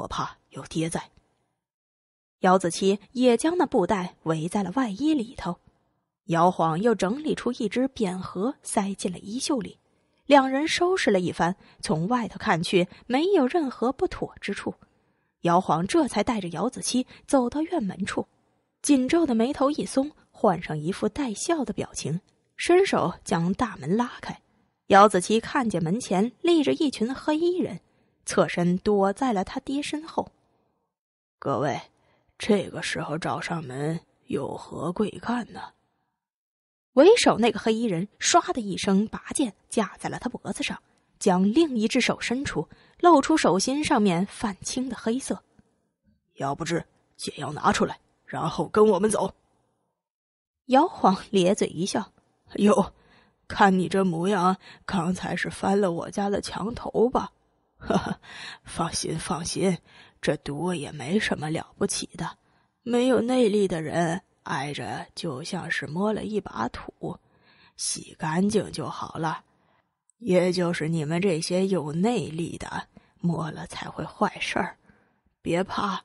我怕有爹在。姚子期也将那布袋围在了外衣里头，姚晃又整理出一只扁盒塞进了衣袖里，两人收拾了一番，从外头看去没有任何不妥之处。姚晃这才带着姚子期走到院门处，紧皱的眉头一松，换上一副带笑的表情，伸手将大门拉开。姚子期看见门前立着一群黑衣人。侧身躲在了他爹身后。各位，这个时候找上门有何贵干呢？为首那个黑衣人唰的一声拔剑架在了他脖子上，将另一只手伸出，露出手心上面泛青的黑色。要不知，解药拿出来，然后跟我们走。姚晃咧嘴一笑：“哟，看你这模样，刚才是翻了我家的墙头吧？”呵呵，放心放心，这毒也没什么了不起的。没有内力的人挨着就像是摸了一把土，洗干净就好了。也就是你们这些有内力的摸了才会坏事儿。别怕，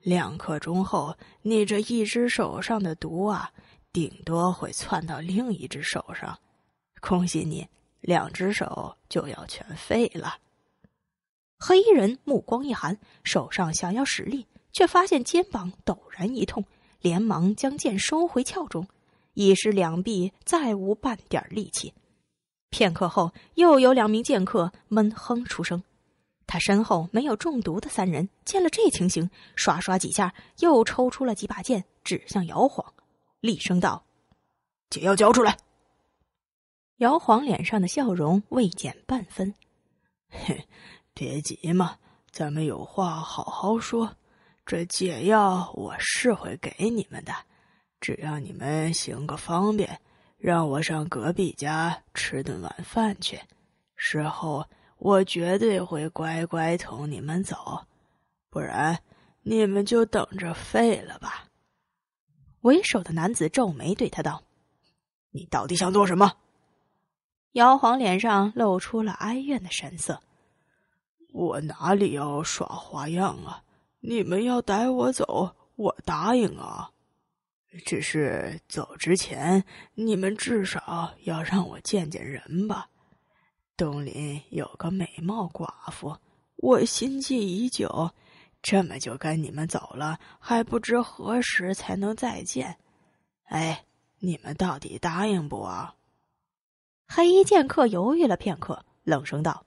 两刻钟后你这一只手上的毒啊，顶多会窜到另一只手上。恭喜你，两只手就要全废了。黑衣人目光一寒，手上想要使力，却发现肩膀陡然一痛，连忙将剑收回鞘中，一时两臂再无半点力气。片刻后，又有两名剑客闷哼出声。他身后没有中毒的三人见了这情形，刷刷几下又抽出了几把剑，指向姚晃，厉声道：“解药交出来！”姚晃脸上的笑容未减半分，哼。别急嘛，咱们有话好好说。这解药我是会给你们的，只要你们行个方便，让我上隔壁家吃顿晚饭去。事后我绝对会乖乖同你们走，不然你们就等着废了吧。为首的男子皱眉对他道：“你到底想做什么？”姚黄脸上露出了哀怨的神色。我哪里要耍花样啊！你们要带我走，我答应啊。只是走之前，你们至少要让我见见人吧。东林有个美貌寡妇，我心计已久，这么就跟你们走了，还不知何时才能再见。哎，你们到底答应不啊？黑衣剑客犹豫了片刻，冷声道：“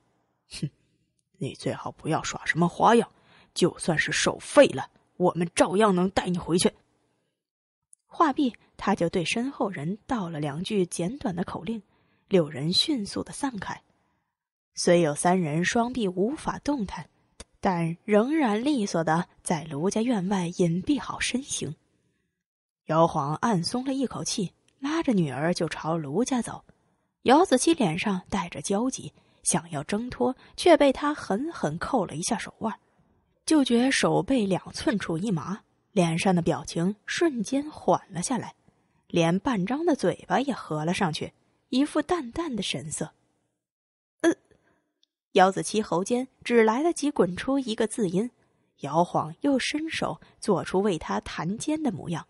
哼。”你最好不要耍什么花样，就算是手废了，我们照样能带你回去。话毕，他就对身后人道了两句简短的口令，六人迅速的散开。虽有三人双臂无法动弹，但仍然利索的在卢家院外隐蔽好身形。姚晃暗松了一口气，拉着女儿就朝卢家走。姚子期脸上带着焦急。想要挣脱，却被他狠狠扣了一下手腕，就觉手背两寸处一麻，脸上的表情瞬间缓了下来，连半张的嘴巴也合了上去，一副淡淡的神色。呃，姚子期喉间只来得及滚出一个字音，姚晃又伸手做出为他弹肩的模样，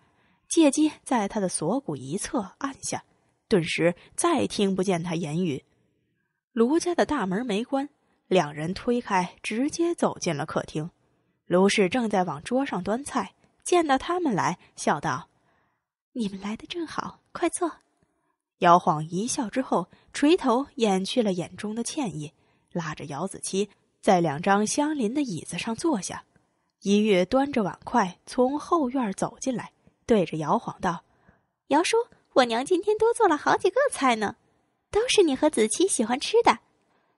借机在他的锁骨一侧按下，顿时再听不见他言语。卢家的大门没关，两人推开，直接走进了客厅。卢氏正在往桌上端菜，见到他们来，笑道：“你们来的正好，快坐。”姚晃一笑之后，垂头掩去了眼中的歉意，拉着姚子期在两张相邻的椅子上坐下。一月端着碗筷从后院走进来，对着姚晃道：“姚叔，我娘今天多做了好几个菜呢。”都是你和子期喜欢吃的，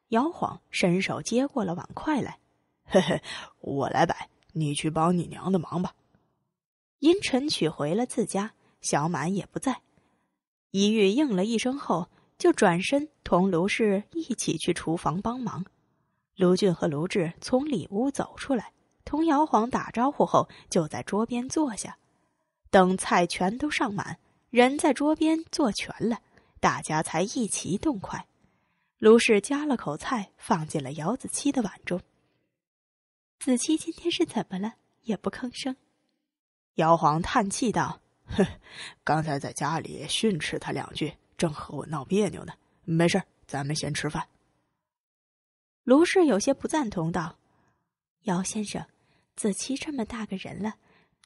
姚晃伸手接过了碗筷来。嘿嘿，我来摆，你去帮你娘的忙吧。因晨曲回了自家，小满也不在。一玉应了一声后，就转身同卢氏一起去厨房帮忙。卢俊和卢志从里屋走出来，同姚晃打招呼后，就在桌边坐下。等菜全都上满，人在桌边坐全了。大家才一齐动筷，卢氏夹了口菜放进了姚子期的碗中。子期今天是怎么了？也不吭声。姚黄叹气道：“哼，刚才在家里训斥他两句，正和我闹别扭呢。没事，咱们先吃饭。”卢氏有些不赞同道：“姚先生，子期这么大个人了，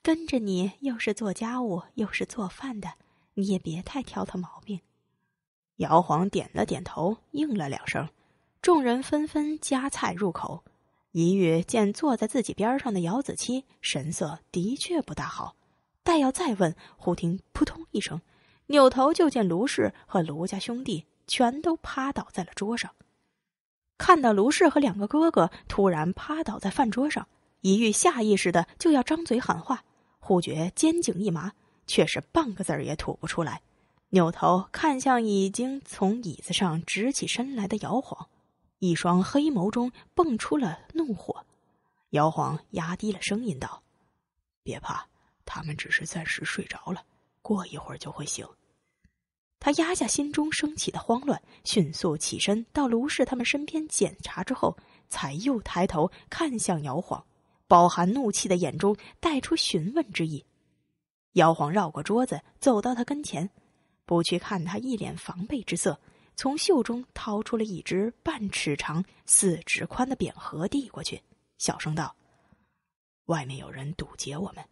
跟着你又是做家务又是做饭的，你也别太挑他毛病。”姚黄点了点头，应了两声。众人纷纷夹菜入口。一玉见坐在自己边上的姚子期神色的确不大好，待要再问，忽听“扑通”一声，扭头就见卢氏和卢家兄弟全都趴倒在了桌上。看到卢氏和两个哥哥突然趴倒在饭桌上，一玉下意识的就要张嘴喊话，忽觉肩颈一麻，却是半个字儿也吐不出来。扭头看向已经从椅子上直起身来的姚晃，一双黑眸中蹦出了怒火。姚晃压低了声音道：“别怕，他们只是暂时睡着了，过一会儿就会醒。”他压下心中升起的慌乱，迅速起身到卢氏他们身边检查之后，才又抬头看向姚晃，饱含怒气的眼中带出询问之意。姚晃绕过桌子，走到他跟前。不去看他一脸防备之色，从袖中掏出了一只半尺长、四指宽的扁盒，递过去，小声道：“外面有人堵截我们，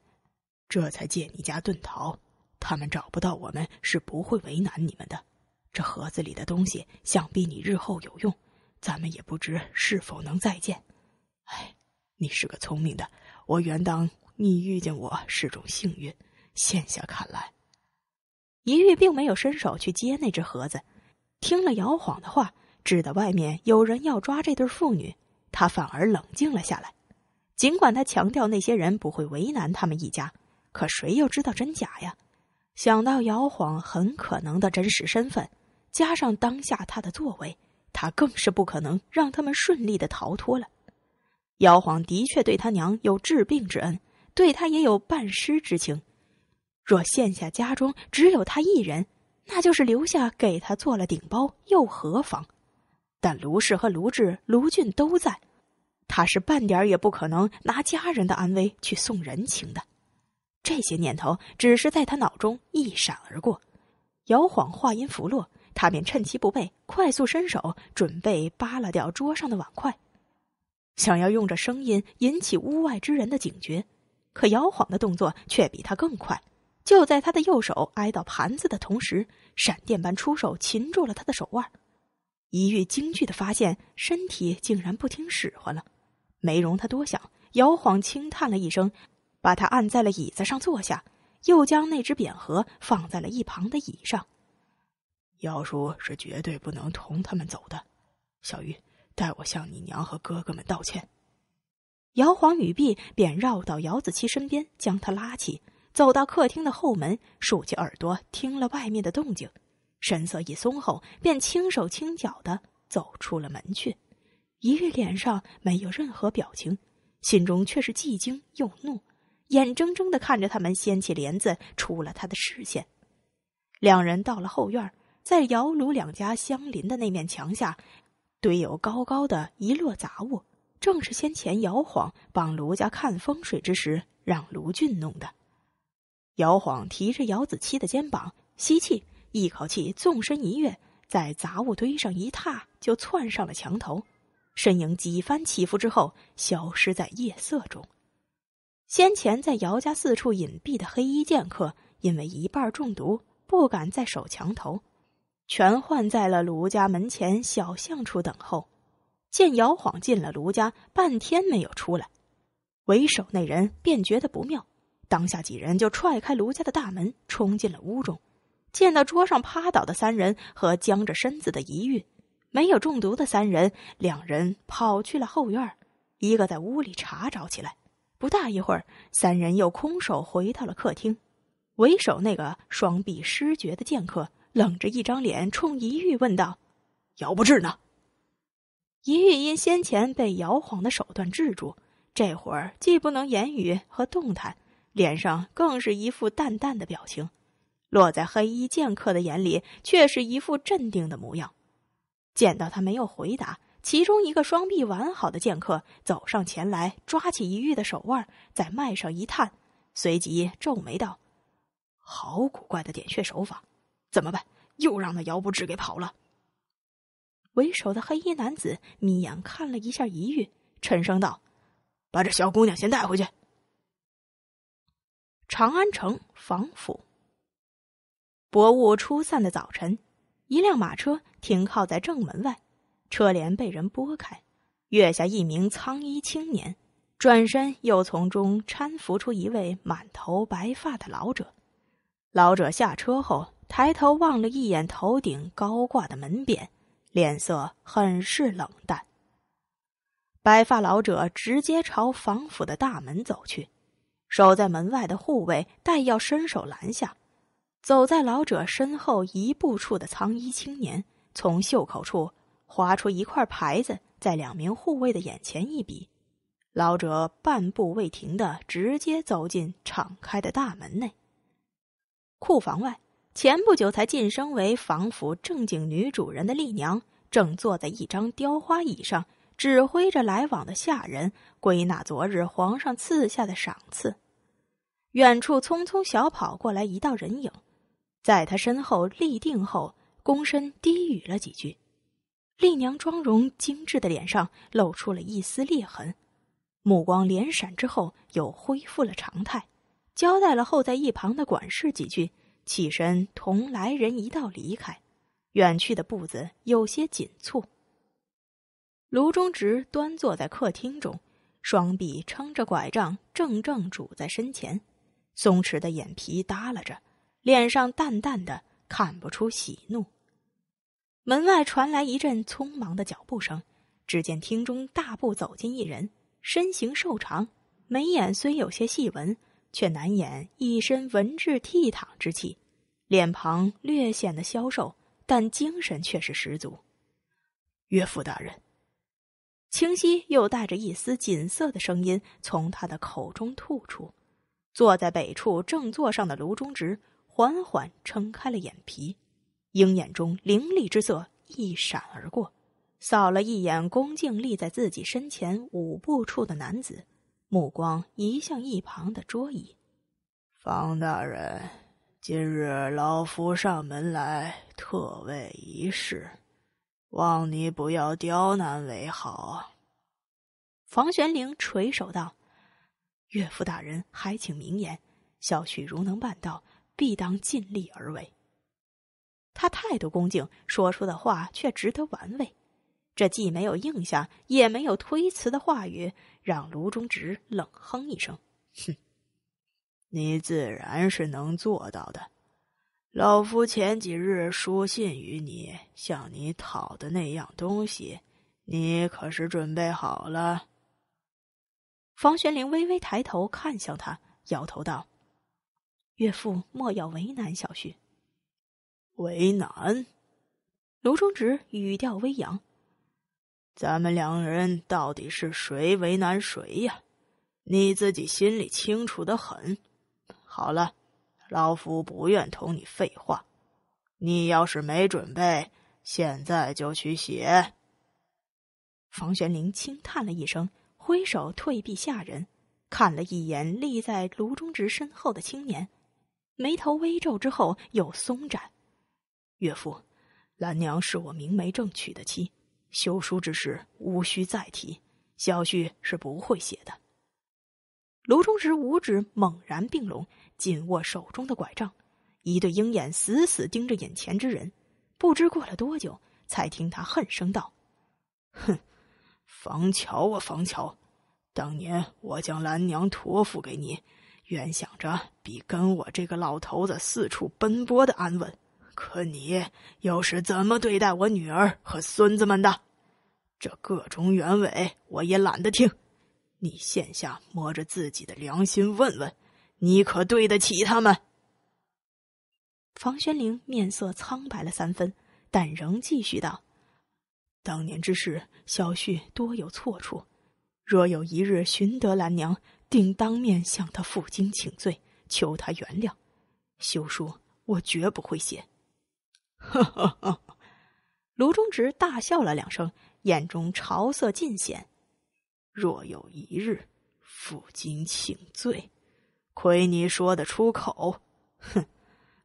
这才借你家遁逃。他们找不到我们，是不会为难你们的。这盒子里的东西，想必你日后有用。咱们也不知是否能再见。哎，你是个聪明的，我原当你遇见我是种幸运，现下看来。”一玉并没有伸手去接那只盒子，听了姚晃的话，知道外面有人要抓这对父女，他反而冷静了下来。尽管他强调那些人不会为难他们一家，可谁又知道真假呀？想到姚晃很可能的真实身份，加上当下他的作为，他更是不可能让他们顺利的逃脱了。姚晃的确对他娘有治病之恩，对他也有半师之情。若现下家中只有他一人，那就是留下给他做了顶包又何妨？但卢氏和卢志、卢俊都在，他是半点也不可能拿家人的安危去送人情的。这些念头只是在他脑中一闪而过。摇晃话音拂落，他便趁其不备，快速伸手准备扒拉掉桌上的碗筷，想要用这声音引起屋外之人的警觉。可摇晃的动作却比他更快。就在他的右手挨到盘子的同时，闪电般出手擒住了他的手腕。一遇惊惧的发现身体竟然不听使唤了，没容他多想，摇晃轻叹了一声，把他按在了椅子上坐下，又将那只扁盒放在了一旁的椅上。姚叔是绝对不能同他们走的，小玉，代我向你娘和哥哥们道歉。姚晃语毕，便绕到姚子期身边，将他拉起。走到客厅的后门，竖起耳朵听了外面的动静，神色一松后，便轻手轻脚的走出了门去。一月脸上没有任何表情，心中却是既惊又怒，眼睁睁的看着他们掀起帘子，出了他的视线。两人到了后院，在姚卢两家相邻的那面墙下，堆有高高的一摞杂物，正是先前姚晃帮卢家看风水之时让卢俊弄的。姚晃提着姚子期的肩膀，吸气，一口气纵身一跃，在杂物堆上一踏，就窜上了墙头，身影几番起伏之后，消失在夜色中。先前在姚家四处隐蔽的黑衣剑客，因为一半中毒，不敢再守墙头，全换在了卢家门前小巷处等候。见姚晃进了卢家，半天没有出来，为首那人便觉得不妙。当下几人就踹开卢家的大门，冲进了屋中，见到桌上趴倒的三人和僵着身子的一玉，没有中毒的三人，两人跑去了后院，一个在屋里查找起来。不大一会儿，三人又空手回到了客厅，为首那个双臂失觉的剑客冷着一张脸冲一玉问道：“姚不治呢？”一玉因先前被姚晃的手段制住，这会儿既不能言语和动弹。脸上更是一副淡淡的表情，落在黑衣剑客的眼里，却是一副镇定的模样。见到他没有回答，其中一个双臂完好的剑客走上前来，抓起一玉的手腕，在脉上一探，随即皱眉道：“好古怪的点穴手法，怎么办？又让那姚不智给跑了。”为首的黑衣男子眯眼看了一下一玉，沉声道：“把这小姑娘先带回去。”长安城防府，薄雾初散的早晨，一辆马车停靠在正门外，车帘被人拨开，跃下一名苍衣青年，转身又从中搀扶出一位满头白发的老者。老者下车后，抬头望了一眼头顶高挂的门匾，脸色很是冷淡。白发老者直接朝防府的大门走去。守在门外的护卫待要伸手拦下，走在老者身后一步处的苍衣青年从袖口处划出一块牌子，在两名护卫的眼前一比，老者半步未停的直接走进敞开的大门内。库房外，前不久才晋升为房府正经女主人的丽娘正坐在一张雕花椅上。指挥着来往的下人，归纳昨日皇上赐下的赏赐。远处匆匆小跑过来一道人影，在他身后立定后，躬身低语了几句。丽娘妆容精致的脸上露出了一丝裂痕，目光连闪之后又恢复了常态，交代了候在一旁的管事几句，起身同来人一道离开，远去的步子有些紧促。卢中直端坐在客厅中，双臂撑着拐杖，正正拄在身前，松弛的眼皮耷拉着，脸上淡淡的看不出喜怒。门外传来一阵匆忙的脚步声，只见厅中大步走进一人，身形瘦长，眉眼虽有些细纹，却难掩一身文质倜傥之气，脸庞略显得消瘦，但精神却是十足。岳父大人。清晰又带着一丝锦瑟的声音从他的口中吐出。坐在北处正座上的卢中直缓缓撑开了眼皮，鹰眼中凌厉之色一闪而过，扫了一眼恭敬立在自己身前五步处的男子，目光移向一旁的桌椅。方大人，今日老夫上门来，特为一事。望你不要刁难为好。房玄龄垂首道：“岳父大人，还请明言。小婿如能办到，必当尽力而为。”他态度恭敬，说出的话却值得玩味。这既没有应下，也没有推辞的话语，让卢中直冷哼一声：“哼，你自然是能做到的。”老夫前几日书信于你，向你讨的那样东西，你可是准备好了？房玄龄微微抬头看向他，摇头道：“岳父莫要为难小婿。”为难？卢中直语调微扬：“咱们两人到底是谁为难谁呀？你自己心里清楚的很。好了。”老夫不愿同你废话，你要是没准备，现在就去写。房玄龄轻叹了一声，挥手退避下人，看了一眼立在卢中直身后的青年，眉头微皱之后又松展。岳父，兰娘是我明媒正娶的妻，休书之事无需再提。小婿是不会写的。卢中直五指猛然并拢。紧握手中的拐杖，一对鹰眼死死盯着眼前之人。不知过了多久，才听他恨声道：“哼，房乔啊房乔，当年我将兰娘托付给你，原想着比跟我这个老头子四处奔波的安稳。可你又是怎么对待我女儿和孙子们的？这各种原委，我也懒得听。你现下摸着自己的良心问问。”你可对得起他们？房玄龄面色苍白了三分，但仍继续道：“当年之事，小婿多有错处。若有一日寻得兰娘，定当面向他负荆请罪，求他原谅。休书我绝不会写。”哈哈！卢中直大笑了两声，眼中潮色尽显。若有一日，负荆请罪。亏你说得出口，哼！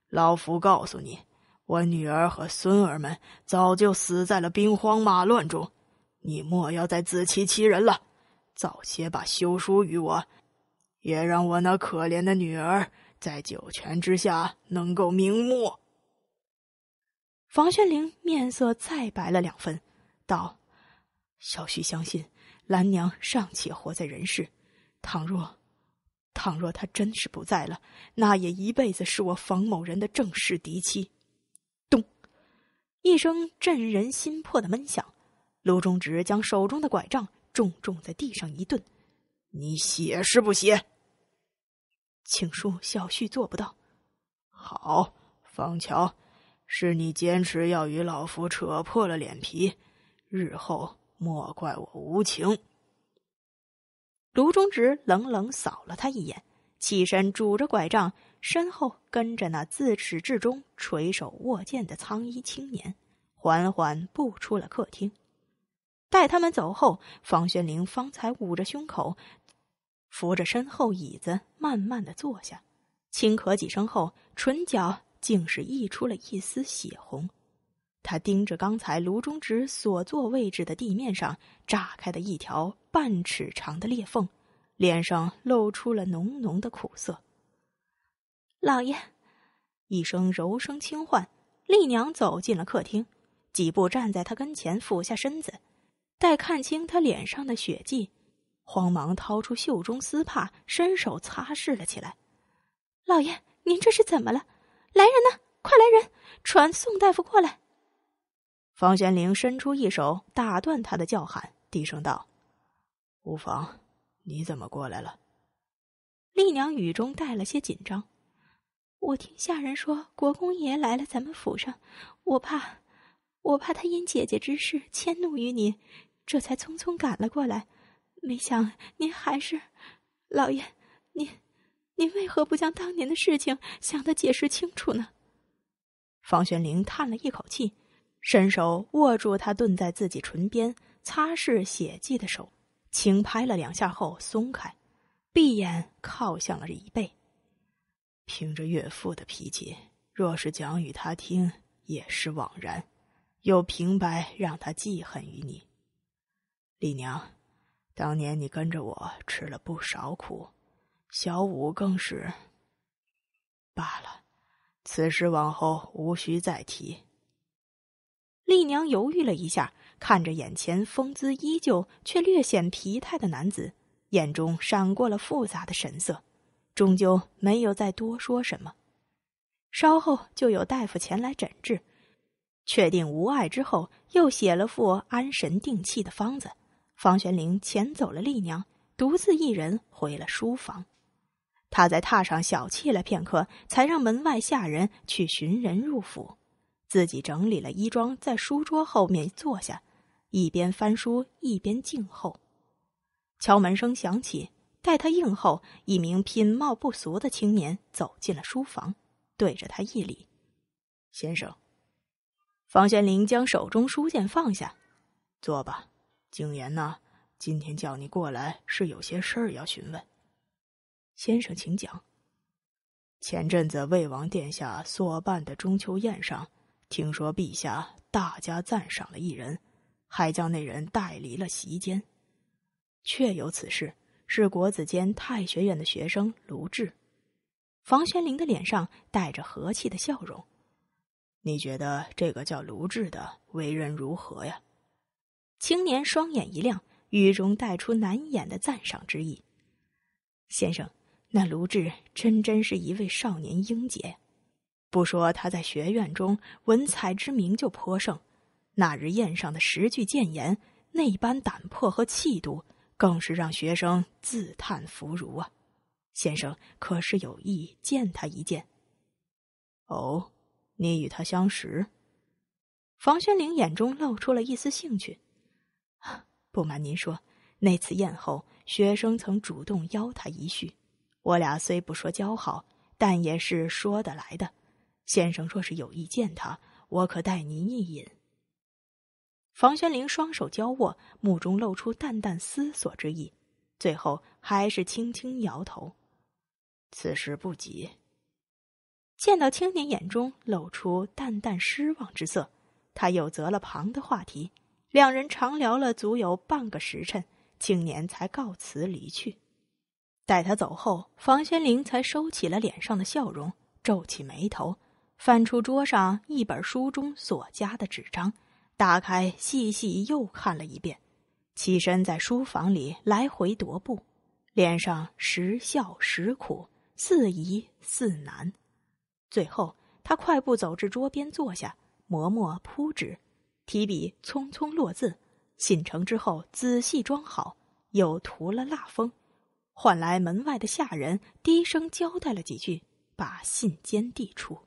老夫告诉你，我女儿和孙儿们早就死在了兵荒马乱中，你莫要再自欺欺人了。早些把休书与我，也让我那可怜的女儿在九泉之下能够瞑目。房玄龄面色再白了两分，道：“小婿相信兰娘尚且活在人世，倘若……”倘若他真是不在了，那也一辈子是我房某人的正式嫡妻。咚，一声震人心魄的闷响，陆中直将手中的拐杖重重在地上一顿：“你写是不写？”请恕小婿做不到。好，方乔，是你坚持要与老夫扯破了脸皮，日后莫怪我无情。卢中直冷冷扫了他一眼，起身拄着拐杖，身后跟着那自始至终垂手握剑的苍衣青年，缓缓步出了客厅。待他们走后，方玄龄方才捂着胸口，扶着身后椅子，慢慢的坐下，轻咳几声后，唇角竟是溢出了一丝血红。他盯着刚才卢中直所坐位置的地面上炸开的一条半尺长的裂缝，脸上露出了浓浓的苦涩。老爷，一声柔声轻唤，丽娘走进了客厅，几步站在他跟前，俯下身子，待看清他脸上的血迹，慌忙掏出袖中丝帕，伸手擦拭了起来。老爷，您这是怎么了？来人呐，快来人，传宋大夫过来。方玄龄伸出一手打断他的叫喊，低声道：“无妨，你怎么过来了？”丽娘语中带了些紧张：“我听下人说国公爷来了咱们府上，我怕，我怕他因姐姐之事迁怒于您，这才匆匆赶了过来。没想您还是……老爷，您，您为何不将当年的事情向他解释清楚呢？”方玄龄叹了一口气。伸手握住他顿在自己唇边擦拭血迹的手，轻拍了两下后松开，闭眼靠向了椅背。凭着岳父的脾气，若是讲与他听也是枉然，又平白让他记恨于你。李娘，当年你跟着我吃了不少苦，小五更是。罢了，此事往后无需再提。丽娘犹豫了一下，看着眼前风姿依旧却略显疲态的男子，眼中闪过了复杂的神色，终究没有再多说什么。稍后就有大夫前来诊治，确定无碍之后，又写了副安神定气的方子。方玄龄遣走了丽娘，独自一人回了书房。他在榻上小憩了片刻，才让门外下人去寻人入府。自己整理了衣装，在书桌后面坐下，一边翻书一边静候。敲门声响起，待他应后，一名品貌不俗的青年走进了书房，对着他一礼：“先生。”方玄龄将手中书剑放下，坐吧。景言呢？今天叫你过来是有些事儿要询问。先生，请讲。前阵子魏王殿下所办的中秋宴上。听说陛下大加赞赏了一人，还将那人带离了席间，确有此事，是国子监太学院的学生卢志。房玄龄的脸上带着和气的笑容，你觉得这个叫卢志的为人如何呀？青年双眼一亮，语中带出难掩的赞赏之意。先生，那卢志真真是一位少年英杰。不说他在学院中文采之名就颇盛，那日宴上的十句谏言，那般胆魄和气度，更是让学生自叹弗如啊！先生可是有意见他一见？哦，你与他相识？房玄龄眼中露出了一丝兴趣。不瞒您说，那次宴后，学生曾主动邀他一叙，我俩虽不说交好，但也是说得来的。先生若是有意见，他我可代您一饮。房玄龄双手交握，目中露出淡淡思索之意，最后还是轻轻摇头。此事不急。见到青年眼中露出淡淡失望之色，他又择了旁的话题，两人长聊了足有半个时辰，青年才告辞离去。待他走后，房玄龄才收起了脸上的笑容，皱起眉头。翻出桌上一本书中所夹的纸张，打开细细又看了一遍，起身在书房里来回踱步，脸上时笑时苦，似疑似难。最后，他快步走至桌边坐下，磨墨铺纸，提笔匆匆落字。信成之后，仔细装好，又涂了蜡封，唤来门外的下人，低声交代了几句，把信笺递出。